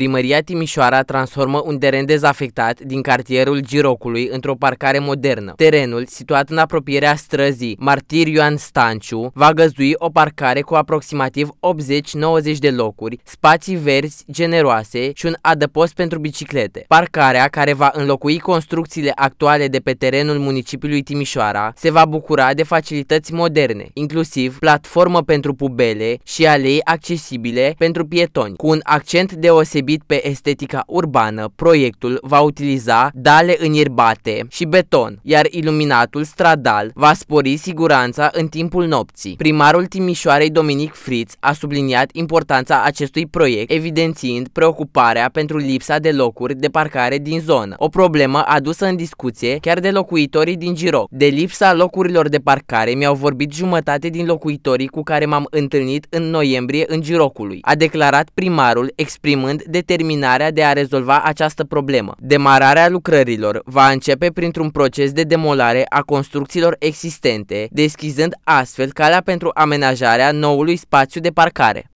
Primăria Timișoara transformă un teren dezafectat din cartierul Girocului într-o parcare modernă. Terenul, situat în apropierea străzii Martir Ioan Stanciu, va găzdui o parcare cu aproximativ 80-90 de locuri, spații verzi generoase și un adăpost pentru biciclete. Parcarea, care va înlocui construcțiile actuale de pe terenul municipiului Timișoara, se va bucura de facilități moderne, inclusiv platformă pentru pubele și alei accesibile pentru pietoni, cu un accent deosebit deosebit pe estetica urbană, proiectul va utiliza dale înierbate și beton, iar iluminatul stradal va spori siguranța în timpul nopții. Primarul Timișoarei Dominic Fritz a subliniat importanța acestui proiect, evidențiind preocuparea pentru lipsa de locuri de parcare din zonă, o problemă adusă în discuție chiar de locuitorii din Giroc. De lipsa locurilor de parcare mi-au vorbit jumătate din locuitorii cu care m-am întâlnit în noiembrie în Girocului, a declarat primarul exprimând determinarea de a rezolva această problemă. Demararea lucrărilor va începe printr-un proces de demolare a construcțiilor existente, deschizând astfel calea pentru amenajarea noului spațiu de parcare.